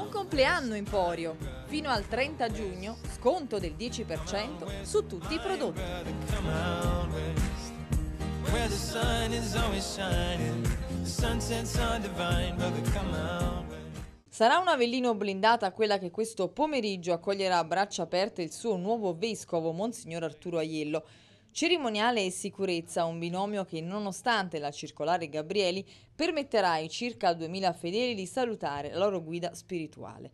Buon compleanno Emporio! Fino al 30 giugno sconto del 10% su tutti i prodotti. Sarà un Avellino blindata quella che questo pomeriggio accoglierà a braccia aperte il suo nuovo vescovo, Monsignor Arturo Aiello. Cerimoniale e sicurezza, un binomio che nonostante la circolare Gabrieli permetterà ai circa 2.000 fedeli di salutare la loro guida spirituale.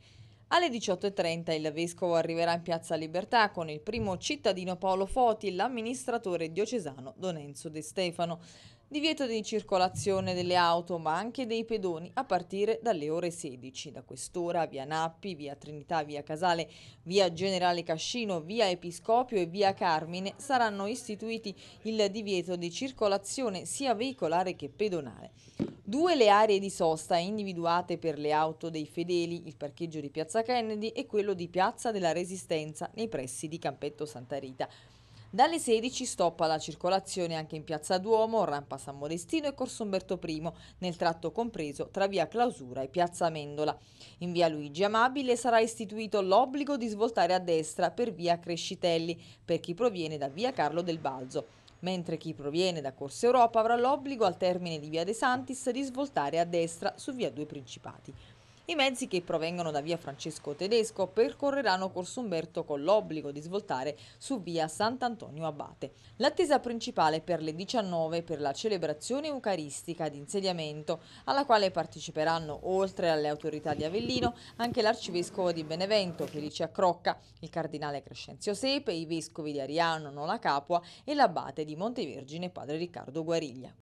Alle 18.30 il Vescovo arriverà in Piazza Libertà con il primo cittadino Paolo Foti e l'amministratore diocesano Don Enzo De Stefano. Divieto di circolazione delle auto ma anche dei pedoni a partire dalle ore 16. Da quest'ora via Nappi, via Trinità, via Casale, via Generale Cascino, via Episcopio e via Carmine saranno istituiti il divieto di circolazione sia veicolare che pedonale. Due le aree di sosta individuate per le auto dei fedeli, il parcheggio di Piazza Kennedy e quello di Piazza della Resistenza nei pressi di Campetto Santa Rita. Dalle 16 stoppa la circolazione anche in Piazza Duomo, Rampa San Modestino e Corso Umberto I, nel tratto compreso tra via Clausura e Piazza Mendola. In via Luigi Amabile sarà istituito l'obbligo di svoltare a destra per via Crescitelli per chi proviene da via Carlo del Balzo mentre chi proviene da Corsa Europa avrà l'obbligo al termine di Via De Santis di svoltare a destra su Via Due Principati. I mezzi che provengono da via Francesco Tedesco percorreranno Corso Umberto con l'obbligo di svoltare su via Sant'Antonio Abate. L'attesa principale per le 19 per la celebrazione eucaristica di insediamento, alla quale parteciperanno oltre alle autorità di Avellino anche l'arcivescovo di Benevento Felice Accrocca, il cardinale Crescenzio Sepe, i vescovi di Ariano, Nola Capua e l'abate di Montevergine padre Riccardo Guariglia.